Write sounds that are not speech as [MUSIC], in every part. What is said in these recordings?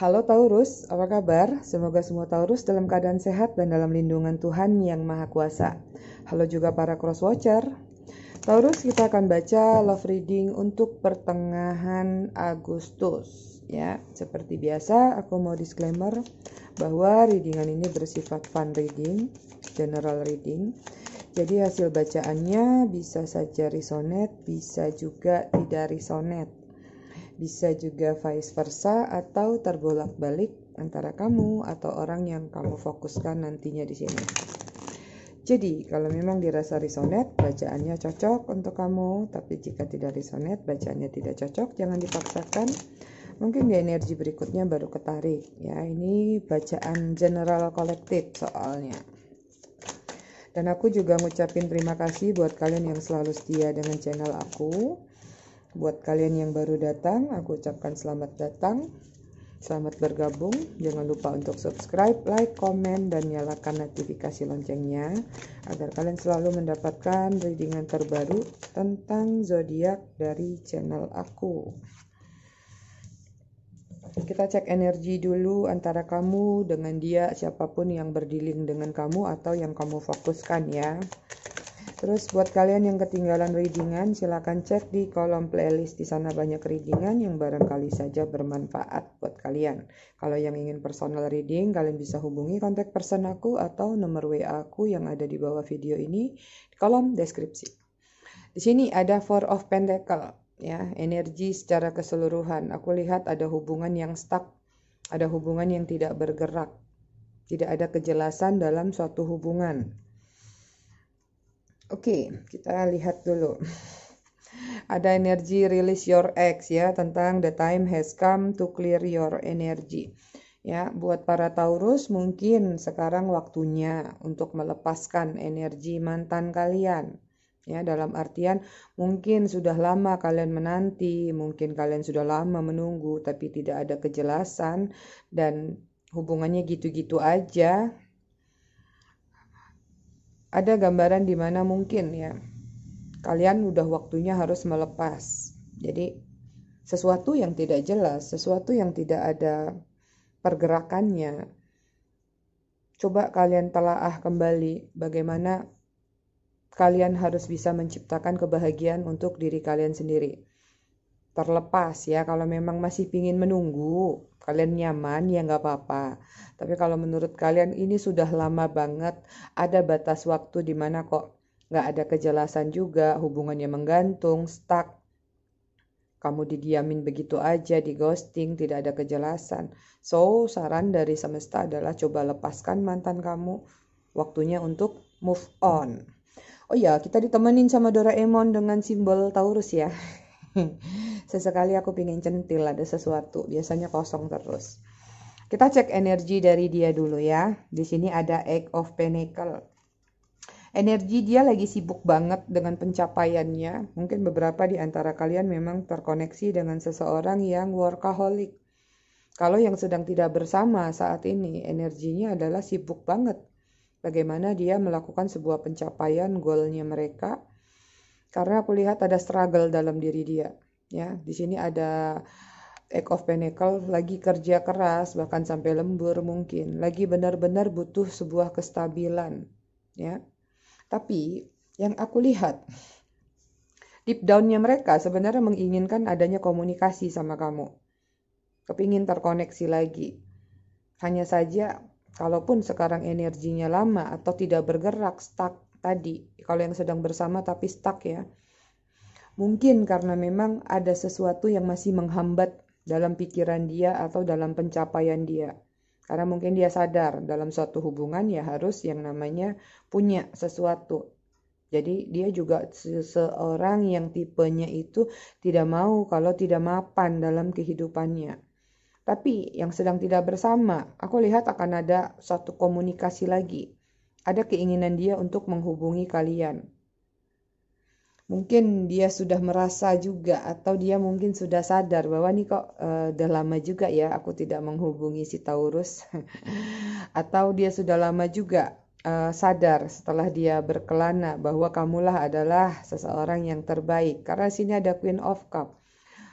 Halo Taurus, apa kabar? Semoga semua Taurus dalam keadaan sehat dan dalam lindungan Tuhan yang Maha Kuasa. Halo juga para cross watcher. Taurus kita akan baca love reading untuk pertengahan Agustus ya. Seperti biasa aku mau disclaimer bahwa readingan ini bersifat fun reading, general reading. Jadi hasil bacaannya bisa saja resonate, bisa juga tidak resonate bisa juga vice versa atau terbolak-balik antara kamu atau orang yang kamu fokuskan nantinya di sini. Jadi, kalau memang dirasa risonet, bacaannya cocok untuk kamu, tapi jika tidak risonet, bacaannya tidak cocok, jangan dipaksakan. Mungkin di energi berikutnya baru ketarik. Ya, ini bacaan general kolektif soalnya. Dan aku juga ngucapin terima kasih buat kalian yang selalu setia dengan channel aku. Buat kalian yang baru datang, aku ucapkan selamat datang. Selamat bergabung. Jangan lupa untuk subscribe, like, komen, dan nyalakan notifikasi loncengnya agar kalian selalu mendapatkan readingan terbaru tentang zodiak dari channel aku. Kita cek energi dulu antara kamu dengan dia, siapapun yang berdiling dengan kamu atau yang kamu fokuskan ya. Terus buat kalian yang ketinggalan readingan, silahkan cek di kolom playlist. Di sana banyak readingan yang barangkali saja bermanfaat buat kalian. Kalau yang ingin personal reading, kalian bisa hubungi kontak person aku atau nomor WA aku yang ada di bawah video ini di kolom deskripsi. Di sini ada Four of Pentacle, ya, energi secara keseluruhan. Aku lihat ada hubungan yang stuck, ada hubungan yang tidak bergerak, tidak ada kejelasan dalam suatu hubungan Oke, okay, kita lihat dulu. Ada energi release your ex ya tentang the time has come to clear your energy. Ya, buat para Taurus mungkin sekarang waktunya untuk melepaskan energi mantan kalian. Ya, dalam artian mungkin sudah lama kalian menanti, mungkin kalian sudah lama menunggu tapi tidak ada kejelasan dan hubungannya gitu-gitu aja ada gambaran di mana mungkin ya kalian udah waktunya harus melepas. Jadi sesuatu yang tidak jelas, sesuatu yang tidak ada pergerakannya. Coba kalian telaah kembali bagaimana kalian harus bisa menciptakan kebahagiaan untuk diri kalian sendiri terlepas ya kalau memang masih pingin menunggu kalian nyaman ya nggak apa-apa. Tapi kalau menurut kalian ini sudah lama banget, ada batas waktu di mana kok nggak ada kejelasan juga, hubungannya menggantung, stuck. Kamu didiamin begitu aja, di ghosting, tidak ada kejelasan. So, saran dari semesta adalah coba lepaskan mantan kamu. Waktunya untuk move on. Oh ya, kita ditemenin sama Doraemon dengan simbol Taurus ya. [LAUGHS] Sesekali aku pingin centil ada sesuatu, biasanya kosong terus. Kita cek energi dari dia dulu ya. Di sini ada Egg of Pentacle. Energi dia lagi sibuk banget dengan pencapaiannya. Mungkin beberapa di antara kalian memang terkoneksi dengan seseorang yang workaholic. Kalau yang sedang tidak bersama saat ini, energinya adalah sibuk banget. Bagaimana dia melakukan sebuah pencapaian goalnya mereka, karena aku lihat ada struggle dalam diri dia ya di sini ada Egg of Pentacle lagi kerja keras bahkan sampai lembur mungkin lagi benar-benar butuh sebuah kestabilan ya tapi yang aku lihat deep downnya mereka sebenarnya menginginkan adanya komunikasi sama kamu kepingin terkoneksi lagi hanya saja kalaupun sekarang energinya lama atau tidak bergerak stuck tadi kalau yang sedang bersama tapi stuck ya Mungkin karena memang ada sesuatu yang masih menghambat dalam pikiran dia atau dalam pencapaian dia. Karena mungkin dia sadar dalam suatu hubungan ya harus yang namanya punya sesuatu. Jadi dia juga seseorang yang tipenya itu tidak mau kalau tidak mapan dalam kehidupannya. Tapi yang sedang tidak bersama, aku lihat akan ada suatu komunikasi lagi. Ada keinginan dia untuk menghubungi kalian mungkin dia sudah merasa juga atau dia mungkin sudah sadar bahwa nih kok uh, udah lama juga ya aku tidak menghubungi si Taurus [LAUGHS] atau dia sudah lama juga uh, sadar setelah dia berkelana bahwa kamulah adalah seseorang yang terbaik karena sini ada Queen of Cup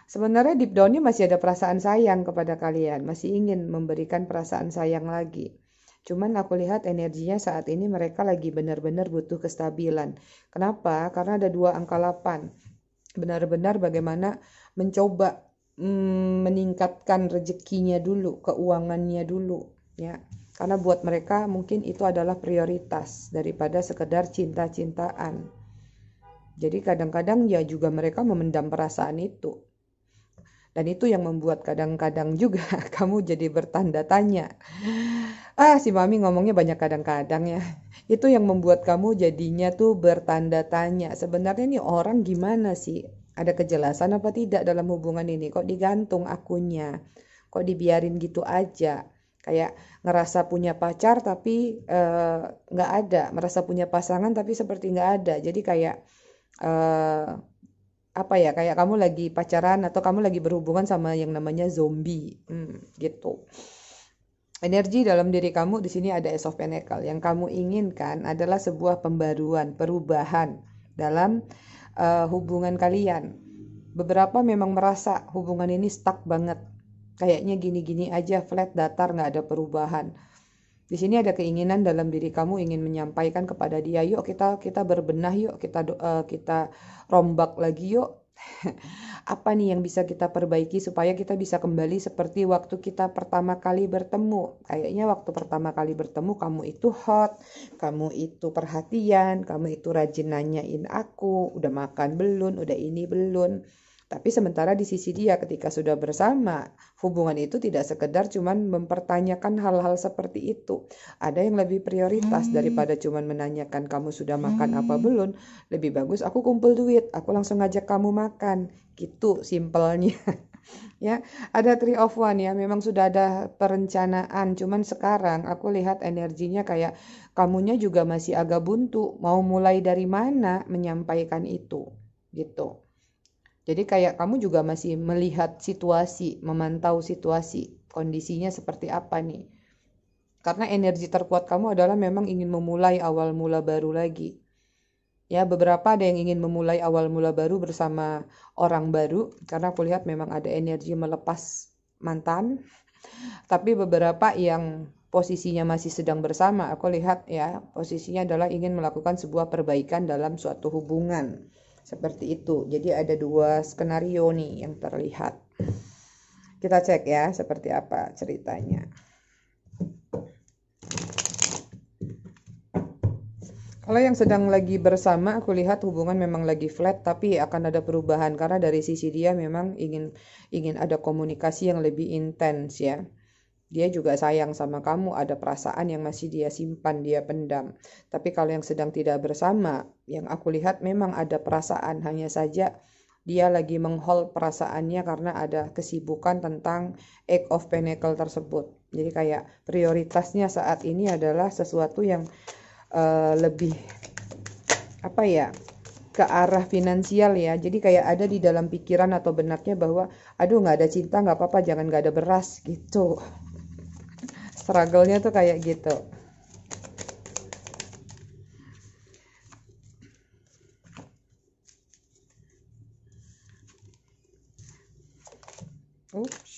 sebenarnya deep downnya masih ada perasaan sayang kepada kalian masih ingin memberikan perasaan sayang lagi Cuman aku lihat energinya saat ini mereka lagi benar-benar butuh kestabilan. Kenapa? Karena ada dua angka 8. Benar-benar bagaimana mencoba mm, meningkatkan rezekinya dulu, keuangannya dulu, ya. Karena buat mereka mungkin itu adalah prioritas daripada sekedar cinta-cintaan. Jadi kadang-kadang ya juga mereka memendam perasaan itu. Dan itu yang membuat kadang-kadang juga [LAUGHS] kamu jadi bertanda tanya ah si mami ngomongnya banyak kadang-kadang ya [LAUGHS] itu yang membuat kamu jadinya tuh bertanda tanya sebenarnya ini orang gimana sih ada kejelasan apa tidak dalam hubungan ini kok digantung akunya kok dibiarin gitu aja kayak ngerasa punya pacar tapi eh, nggak uh, ada merasa punya pasangan tapi seperti nggak ada jadi kayak uh, apa ya kayak kamu lagi pacaran atau kamu lagi berhubungan sama yang namanya zombie hmm, gitu Energi dalam diri kamu di sini ada Ace of Pentacle. Yang kamu inginkan adalah sebuah pembaruan, perubahan dalam uh, hubungan kalian. Beberapa memang merasa hubungan ini stuck banget. Kayaknya gini-gini aja, flat, datar, nggak ada perubahan. Di sini ada keinginan dalam diri kamu ingin menyampaikan kepada dia, yuk kita kita berbenah yuk, kita uh, kita rombak lagi yuk, apa nih yang bisa kita perbaiki supaya kita bisa kembali seperti waktu kita pertama kali bertemu. Kayaknya waktu pertama kali bertemu kamu itu hot, kamu itu perhatian, kamu itu rajin nanyain aku, udah makan belum, udah ini belum tapi sementara di sisi dia ketika sudah bersama, hubungan itu tidak sekedar cuman mempertanyakan hal-hal seperti itu. Ada yang lebih prioritas hmm. daripada cuman menanyakan kamu sudah makan apa hmm. belum. Lebih bagus aku kumpul duit, aku langsung ngajak kamu makan. Gitu simpelnya. [LAUGHS] ya, ada three of one ya. Memang sudah ada perencanaan, cuman sekarang aku lihat energinya kayak kamunya juga masih agak buntu, mau mulai dari mana menyampaikan itu. Gitu. Jadi kayak kamu juga masih melihat situasi, memantau situasi, kondisinya seperti apa nih. Karena energi terkuat kamu adalah memang ingin memulai awal mula baru lagi. Ya, beberapa ada yang ingin memulai awal mula baru bersama orang baru karena aku lihat memang ada energi melepas mantan. [LAUGHS] Tapi beberapa yang posisinya masih sedang bersama, aku lihat ya, posisinya adalah ingin melakukan sebuah perbaikan dalam suatu hubungan seperti itu. Jadi ada dua skenario nih yang terlihat. Kita cek ya seperti apa ceritanya. Kalau yang sedang lagi bersama, aku lihat hubungan memang lagi flat, tapi akan ada perubahan karena dari sisi dia memang ingin ingin ada komunikasi yang lebih intens ya. Dia juga sayang sama kamu, ada perasaan yang masih dia simpan, dia pendam. Tapi kalau yang sedang tidak bersama, yang aku lihat memang ada perasaan, hanya saja dia lagi menghold perasaannya karena ada kesibukan tentang Eight of Pentacle tersebut. Jadi kayak prioritasnya saat ini adalah sesuatu yang uh, lebih apa ya ke arah finansial ya. Jadi kayak ada di dalam pikiran atau benaknya bahwa aduh nggak ada cinta nggak apa-apa jangan nggak ada beras gitu struggle-nya tuh kayak gitu Oops.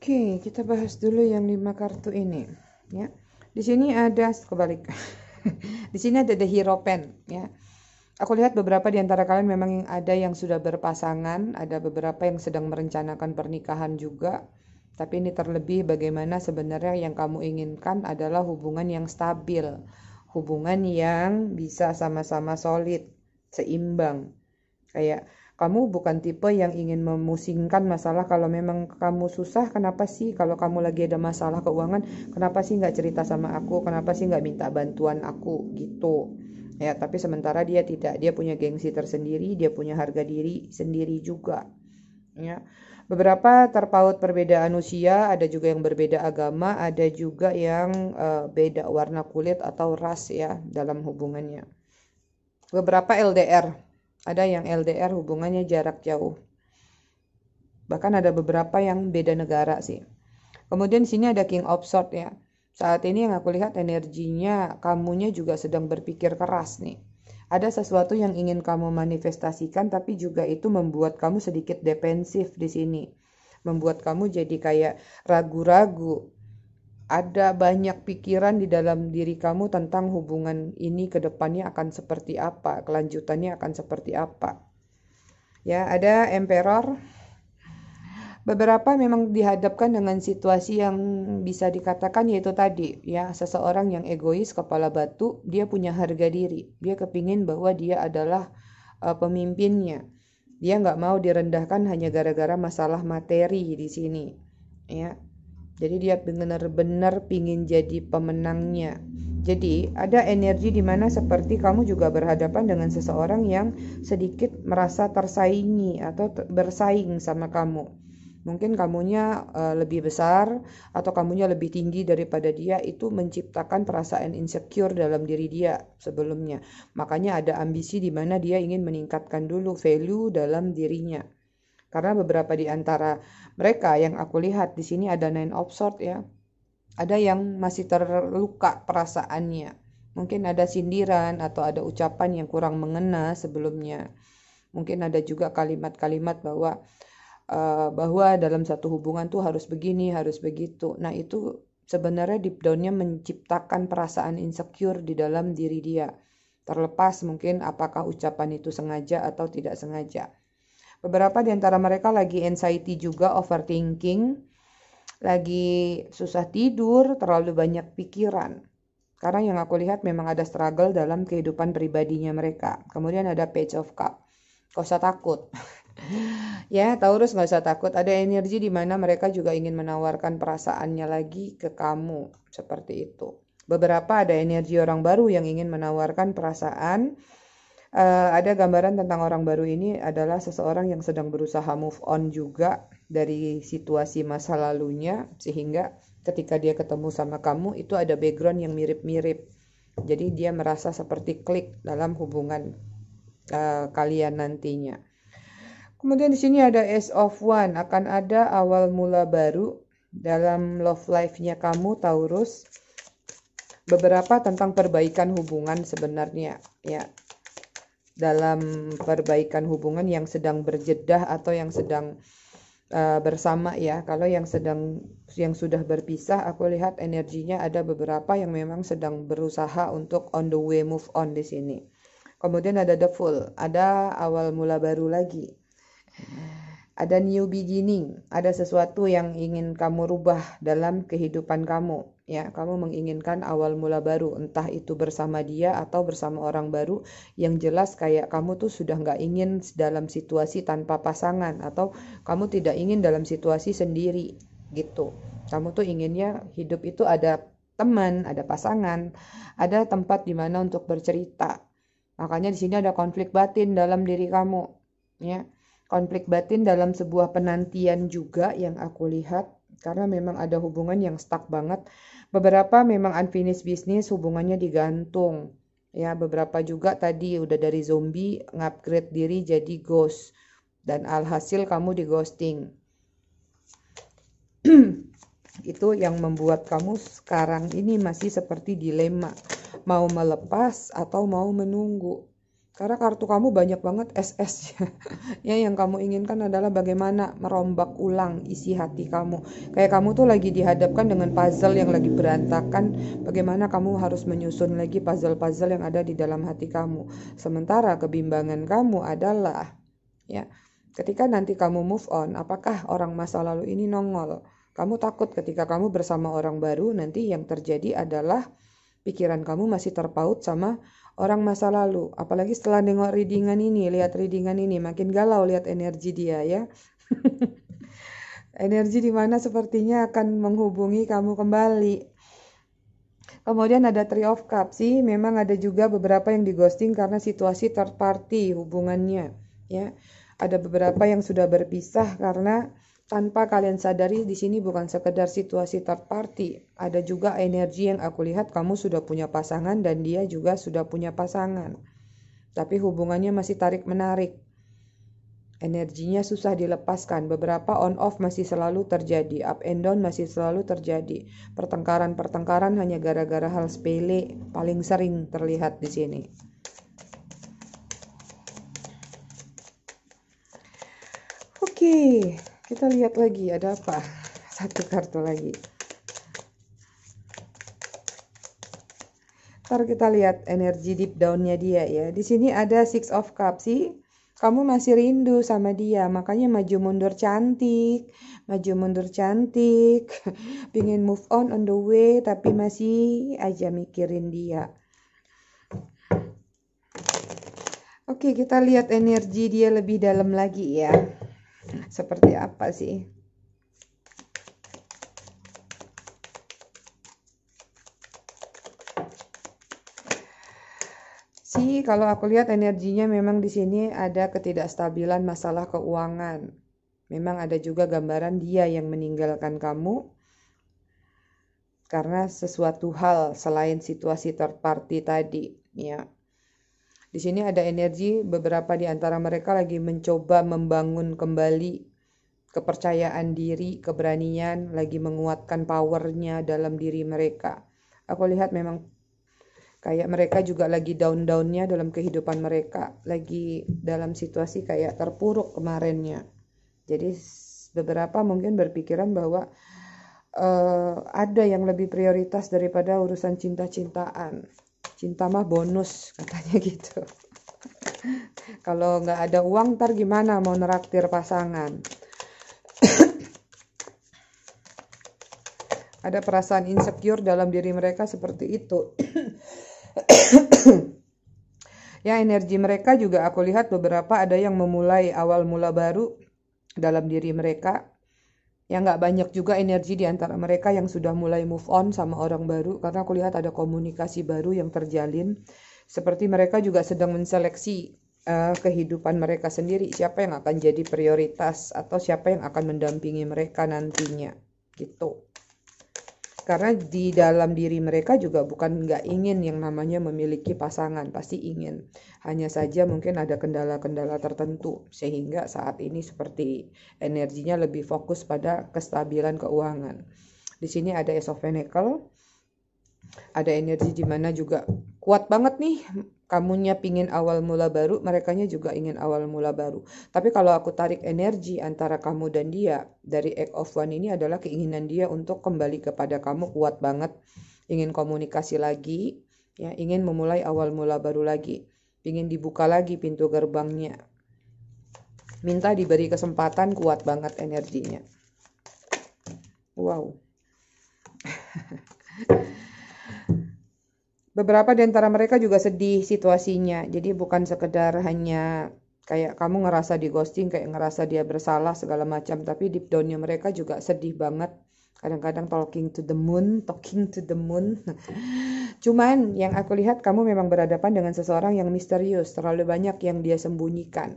Oke, kita bahas dulu yang lima kartu ini, ya. Di sini ada kebalik. [LAUGHS] di sini ada the hero pen. Aku lihat beberapa di antara kalian memang ada yang sudah berpasangan, ada beberapa yang sedang merencanakan pernikahan juga. Tapi ini terlebih bagaimana sebenarnya yang kamu inginkan adalah hubungan yang stabil, hubungan yang bisa sama-sama solid, seimbang. Kayak kamu bukan tipe yang ingin memusingkan masalah kalau memang kamu susah kenapa sih kalau kamu lagi ada masalah keuangan kenapa sih nggak cerita sama aku kenapa sih nggak minta bantuan aku gitu ya tapi sementara dia tidak dia punya gengsi tersendiri dia punya harga diri sendiri juga ya beberapa terpaut perbedaan usia ada juga yang berbeda agama ada juga yang uh, beda warna kulit atau ras ya dalam hubungannya beberapa LDR ada yang LDR hubungannya jarak jauh bahkan ada beberapa yang beda negara sih kemudian sini ada King of Swords ya saat ini yang aku lihat energinya, kamunya juga sedang berpikir keras nih. Ada sesuatu yang ingin kamu manifestasikan tapi juga itu membuat kamu sedikit defensif di sini. Membuat kamu jadi kayak ragu-ragu. Ada banyak pikiran di dalam diri kamu tentang hubungan ini ke depannya akan seperti apa, kelanjutannya akan seperti apa. Ya, ada emperor Beberapa memang dihadapkan dengan situasi yang bisa dikatakan yaitu tadi ya seseorang yang egois kepala batu dia punya harga diri dia kepingin bahwa dia adalah uh, pemimpinnya dia nggak mau direndahkan hanya gara-gara masalah materi di sini ya jadi dia benar-benar pingin jadi pemenangnya jadi ada energi di mana seperti kamu juga berhadapan dengan seseorang yang sedikit merasa tersaingi atau bersaing sama kamu mungkin kamunya uh, lebih besar atau kamunya lebih tinggi daripada dia itu menciptakan perasaan insecure dalam diri dia sebelumnya. Makanya ada ambisi di mana dia ingin meningkatkan dulu value dalam dirinya. Karena beberapa di antara mereka yang aku lihat di sini ada nine of sword ya. Ada yang masih terluka perasaannya. Mungkin ada sindiran atau ada ucapan yang kurang mengena sebelumnya. Mungkin ada juga kalimat-kalimat bahwa Eh, bahwa dalam satu hubungan tuh harus begini, harus begitu. Nah, itu sebenarnya deep down-nya menciptakan perasaan insecure di dalam diri dia. Terlepas mungkin apakah ucapan itu sengaja atau tidak sengaja. Beberapa di antara mereka lagi anxiety juga, overthinking, lagi susah tidur, terlalu banyak pikiran. Karena yang aku lihat memang ada struggle dalam kehidupan pribadinya mereka. Kemudian ada page of cup. kau usah takut. [LAUGHS] [LAUGHS] ya Taurus nggak usah takut ada energi di mana mereka juga ingin menawarkan perasaannya lagi ke kamu seperti itu beberapa ada energi orang baru yang ingin menawarkan perasaan uh, ada gambaran tentang orang baru ini adalah seseorang yang sedang berusaha move on juga dari situasi masa lalunya sehingga ketika dia ketemu sama kamu itu ada background yang mirip-mirip jadi dia merasa seperti klik dalam hubungan uh, kalian nantinya Kemudian di sini ada S of One, akan ada awal mula baru dalam love life-nya kamu Taurus. Beberapa tentang perbaikan hubungan sebenarnya ya. Dalam perbaikan hubungan yang sedang berjedah atau yang sedang uh, bersama ya. Kalau yang sedang yang sudah berpisah aku lihat energinya ada beberapa yang memang sedang berusaha untuk on the way move on di sini. Kemudian ada the full, ada awal mula baru lagi ada new beginning, ada sesuatu yang ingin kamu rubah dalam kehidupan kamu. Ya, kamu menginginkan awal mula baru, entah itu bersama dia atau bersama orang baru. Yang jelas kayak kamu tuh sudah nggak ingin dalam situasi tanpa pasangan atau kamu tidak ingin dalam situasi sendiri gitu. Kamu tuh inginnya hidup itu ada teman, ada pasangan, ada tempat dimana untuk bercerita. Makanya di sini ada konflik batin dalam diri kamu, ya konflik batin dalam sebuah penantian juga yang aku lihat karena memang ada hubungan yang stuck banget. Beberapa memang unfinished business hubungannya digantung. Ya, beberapa juga tadi udah dari zombie ngupgrade diri jadi ghost dan alhasil kamu di ghosting. [CLEARS THROAT] Itu yang membuat kamu sekarang ini masih seperti dilema, mau melepas atau mau menunggu. Karena kartu kamu banyak banget SS [LAUGHS] ya. yang kamu inginkan adalah bagaimana merombak ulang isi hati kamu. Kayak kamu tuh lagi dihadapkan dengan puzzle yang lagi berantakan, bagaimana kamu harus menyusun lagi puzzle-puzzle yang ada di dalam hati kamu. Sementara kebimbangan kamu adalah ya, ketika nanti kamu move on, apakah orang masa lalu ini nongol? Kamu takut ketika kamu bersama orang baru nanti yang terjadi adalah pikiran kamu masih terpaut sama orang masa lalu. Apalagi setelah nengok readingan ini, lihat readingan ini, makin galau lihat energi dia ya. [LAUGHS] energi di mana sepertinya akan menghubungi kamu kembali. Kemudian ada three of cups sih, memang ada juga beberapa yang dighosting karena situasi third party hubungannya, ya. Ada beberapa yang sudah berpisah karena tanpa kalian sadari di sini bukan sekedar situasi third party, ada juga energi yang aku lihat kamu sudah punya pasangan dan dia juga sudah punya pasangan. Tapi hubungannya masih tarik-menarik. Energinya susah dilepaskan, beberapa on off masih selalu terjadi, up and down masih selalu terjadi. Pertengkaran-pertengkaran hanya gara-gara hal sepele paling sering terlihat di sini. Oke. Okay kita lihat lagi ada apa satu kartu lagi ntar kita lihat energi deep downnya dia ya di sini ada six of cups sih kamu masih rindu sama dia makanya maju mundur cantik maju mundur cantik [LAUGHS] pingin move on on the way tapi masih aja mikirin dia Oke, kita lihat energi dia lebih dalam lagi ya seperti apa sih sih kalau aku lihat energinya memang di sini ada ketidakstabilan masalah keuangan memang ada juga gambaran dia yang meninggalkan kamu karena sesuatu hal selain situasi terparti tadi ya di sini ada energi, beberapa di antara mereka lagi mencoba membangun kembali kepercayaan diri, keberanian, lagi menguatkan powernya dalam diri mereka. Aku lihat memang kayak mereka juga lagi down-downnya dalam kehidupan mereka, lagi dalam situasi kayak terpuruk kemarinnya. Jadi beberapa mungkin berpikiran bahwa uh, ada yang lebih prioritas daripada urusan cinta-cintaan cinta mah bonus katanya [LAUGHS] gitu kalau nggak ada uang ntar gimana mau neraktir pasangan [CLEARS THROAT] ada perasaan insecure dalam diri mereka seperti itu [CLEARS THROAT] ya energi mereka juga aku lihat beberapa ada yang memulai awal mula baru dalam diri mereka ya nggak banyak juga energi di antara mereka yang sudah mulai move on sama orang baru karena aku lihat ada komunikasi baru yang terjalin seperti mereka juga sedang menseleksi uh, kehidupan mereka sendiri siapa yang akan jadi prioritas atau siapa yang akan mendampingi mereka nantinya gitu karena di dalam diri mereka juga bukan nggak ingin yang namanya memiliki pasangan pasti ingin hanya saja mungkin ada kendala-kendala tertentu sehingga saat ini seperti energinya lebih fokus pada kestabilan keuangan di sini ada esophenical ada energi di mana juga kuat banget nih kamunya pingin awal mula baru, merekanya juga ingin awal mula baru. Tapi kalau aku tarik energi antara kamu dan dia, dari act of one ini adalah keinginan dia untuk kembali kepada kamu kuat banget, ingin komunikasi lagi, ya ingin memulai awal mula baru lagi, ingin dibuka lagi pintu gerbangnya. Minta diberi kesempatan kuat banget energinya. Wow. [LAUGHS] beberapa di antara mereka juga sedih situasinya. Jadi bukan sekedar hanya kayak kamu ngerasa di ghosting, kayak ngerasa dia bersalah segala macam, tapi deep downnya mereka juga sedih banget. Kadang-kadang talking to the moon, talking to the moon. [LAUGHS] Cuman yang aku lihat kamu memang berhadapan dengan seseorang yang misterius, terlalu banyak yang dia sembunyikan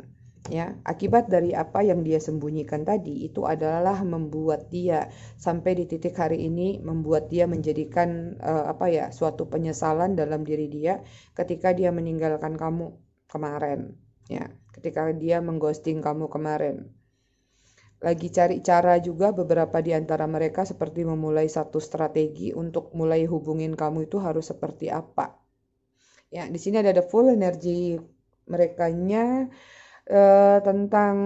ya akibat dari apa yang dia sembunyikan tadi itu adalah membuat dia sampai di titik hari ini membuat dia menjadikan uh, apa ya suatu penyesalan dalam diri dia ketika dia meninggalkan kamu kemarin ya ketika dia mengghosting kamu kemarin lagi cari cara juga beberapa di antara mereka seperti memulai satu strategi untuk mulai hubungin kamu itu harus seperti apa ya di sini ada the full energi mereka nya Eh, tentang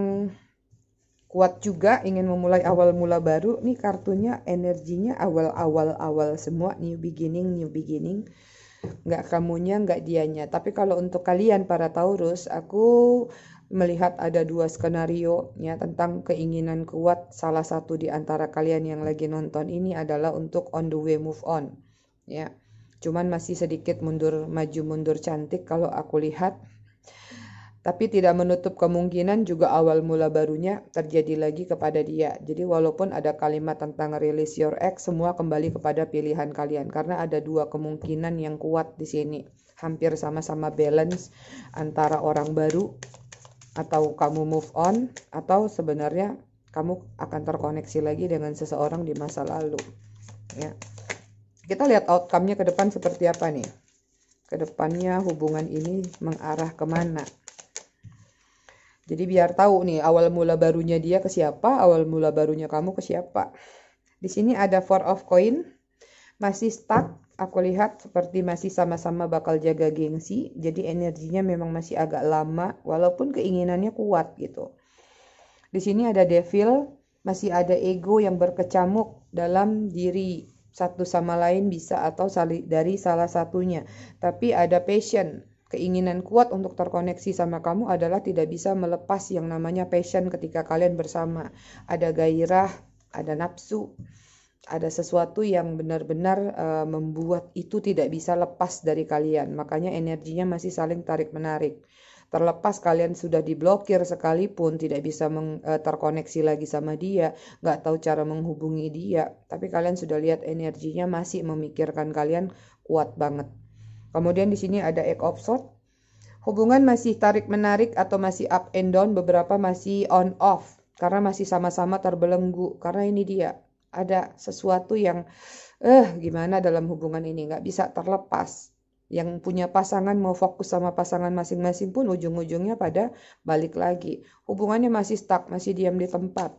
kuat juga ingin memulai awal mula baru nih kartunya energinya awal awal awal semua new beginning new beginning nggak kamunya nggak dianya tapi kalau untuk kalian para Taurus aku melihat ada dua skenario ya tentang keinginan kuat salah satu di antara kalian yang lagi nonton ini adalah untuk on the way move on ya cuman masih sedikit mundur maju mundur cantik kalau aku lihat tapi tidak menutup kemungkinan juga awal mula barunya terjadi lagi kepada dia. Jadi walaupun ada kalimat tentang release your ex, semua kembali kepada pilihan kalian karena ada dua kemungkinan yang kuat di sini. Hampir sama-sama balance antara orang baru atau kamu move on atau sebenarnya kamu akan terkoneksi lagi dengan seseorang di masa lalu. Ya. Kita lihat outcome-nya ke depan seperti apa nih. Kedepannya hubungan ini mengarah kemana? Jadi biar tahu nih awal mula barunya dia ke siapa, awal mula barunya kamu ke siapa. Di sini ada four of coin, masih stuck. Aku lihat seperti masih sama-sama bakal jaga gengsi, jadi energinya memang masih agak lama, walaupun keinginannya kuat gitu. Di sini ada devil, masih ada ego yang berkecamuk dalam diri satu sama lain bisa atau dari salah satunya. Tapi ada passion, keinginan kuat untuk terkoneksi sama kamu adalah tidak bisa melepas yang namanya passion ketika kalian bersama. Ada gairah, ada nafsu, ada sesuatu yang benar-benar uh, membuat itu tidak bisa lepas dari kalian. Makanya energinya masih saling tarik-menarik. Terlepas kalian sudah diblokir sekalipun, tidak bisa meng, e, terkoneksi lagi sama dia, nggak tahu cara menghubungi dia, tapi kalian sudah lihat energinya masih memikirkan kalian kuat banget. Kemudian di sini ada egg of sword. Hubungan masih tarik-menarik atau masih up and down, beberapa masih on off karena masih sama-sama terbelenggu. Karena ini dia, ada sesuatu yang eh gimana dalam hubungan ini nggak bisa terlepas. Yang punya pasangan mau fokus sama pasangan masing-masing pun ujung-ujungnya pada balik lagi. Hubungannya masih stuck, masih diam di tempat.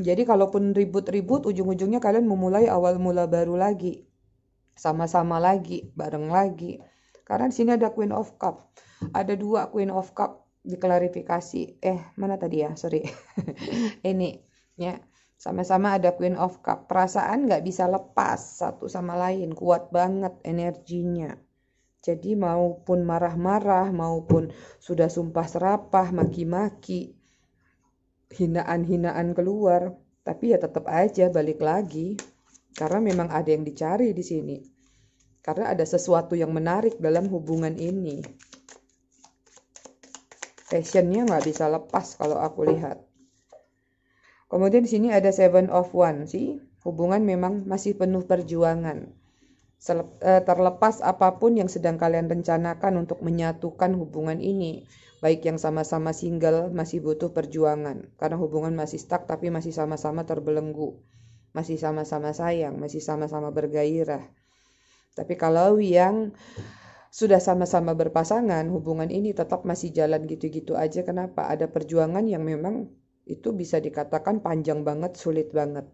Jadi kalaupun ribut-ribut ujung-ujungnya kalian memulai awal mula baru lagi. Sama-sama lagi, bareng lagi. Karena di sini ada Queen of Cup. Ada dua Queen of Cup diklarifikasi. Eh, mana tadi ya? Sorry. [LAUGHS] Ini ya. Sama-sama ada Queen of Cup. Perasaan nggak bisa lepas satu sama lain. Kuat banget energinya. Jadi maupun marah-marah, maupun sudah sumpah serapah, maki-maki, hinaan-hinaan keluar tapi ya tetap aja balik lagi karena memang ada yang dicari di sini karena ada sesuatu yang menarik dalam hubungan ini passionnya nggak bisa lepas kalau aku lihat kemudian di sini ada seven of one sih hubungan memang masih penuh perjuangan Eh, terlepas apapun yang sedang kalian rencanakan untuk menyatukan hubungan ini, baik yang sama-sama single masih butuh perjuangan karena hubungan masih stuck tapi masih sama-sama terbelenggu, masih sama-sama sayang, masih sama-sama bergairah. Tapi kalau yang sudah sama-sama berpasangan, hubungan ini tetap masih jalan gitu-gitu aja. Kenapa? Ada perjuangan yang memang itu bisa dikatakan panjang banget, sulit banget.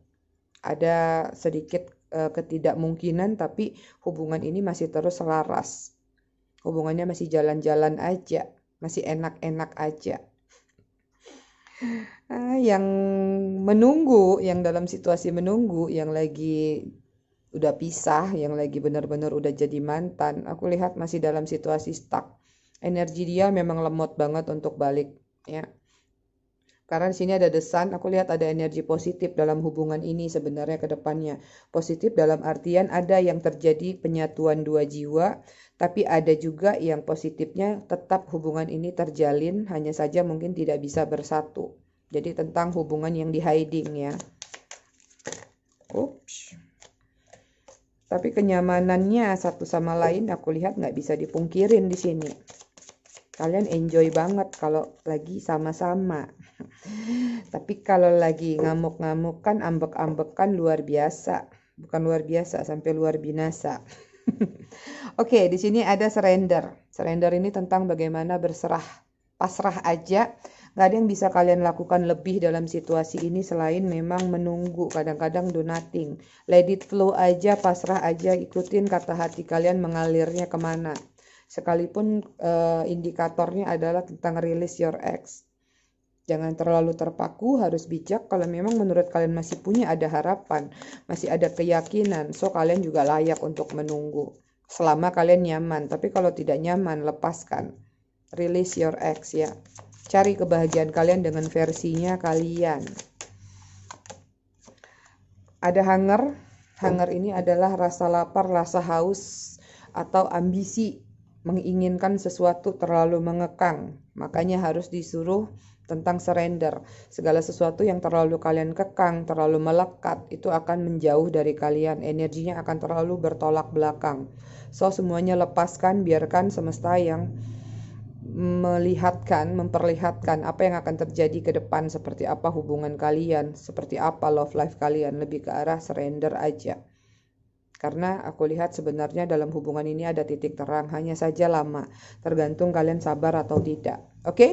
Ada sedikit Eh, ketidakmungkinan tapi hubungan ini masih terus selaras. Hubungannya masih jalan-jalan aja, masih enak-enak aja. Ah, yang menunggu, yang dalam situasi menunggu, yang lagi udah pisah, yang lagi benar-benar udah jadi mantan, aku lihat masih dalam situasi stuck. Energi dia memang lemot banget untuk balik, ya karena di sini ada desan, aku lihat ada energi positif dalam hubungan ini sebenarnya ke depannya. Positif dalam artian ada yang terjadi penyatuan dua jiwa, tapi ada juga yang positifnya tetap hubungan ini terjalin, hanya saja mungkin tidak bisa bersatu. Jadi tentang hubungan yang di hiding ya. Ups. Tapi kenyamanannya satu sama lain aku lihat nggak bisa dipungkirin di sini. Kalian enjoy banget kalau lagi sama-sama. Tapi kalau lagi ngamuk-ngamuk kan ambek-ambek kan luar biasa. Bukan luar biasa sampai luar binasa. [LAUGHS] Oke, di sini ada surrender. Surrender ini tentang bagaimana berserah, pasrah aja. Gak ada yang bisa kalian lakukan lebih dalam situasi ini selain memang menunggu. Kadang-kadang do nothing. Let it flow aja, pasrah aja, ikutin kata hati kalian mengalirnya kemana. Sekalipun uh, indikatornya adalah tentang release your ex Jangan terlalu terpaku, harus bijak kalau memang menurut kalian masih punya ada harapan, masih ada keyakinan, so kalian juga layak untuk menunggu. Selama kalian nyaman, tapi kalau tidak nyaman, lepaskan. Release your ex ya. Cari kebahagiaan kalian dengan versinya kalian. Ada hanger. Hanger ini adalah rasa lapar, rasa haus, atau ambisi menginginkan sesuatu terlalu mengekang. Makanya harus disuruh tentang surrender. Segala sesuatu yang terlalu kalian kekang, terlalu melekat, itu akan menjauh dari kalian. Energinya akan terlalu bertolak belakang. So, semuanya lepaskan, biarkan semesta yang melihatkan, memperlihatkan apa yang akan terjadi ke depan, seperti apa hubungan kalian, seperti apa love life kalian, lebih ke arah surrender aja. Karena aku lihat sebenarnya dalam hubungan ini ada titik terang, hanya saja lama, tergantung kalian sabar atau tidak. Oke. Okay?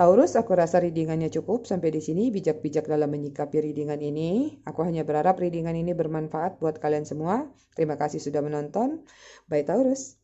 Taurus, aku rasa readingannya cukup sampai di sini bijak-bijak dalam menyikapi readingan ini. Aku hanya berharap readingan ini bermanfaat buat kalian semua. Terima kasih sudah menonton. Bye Taurus.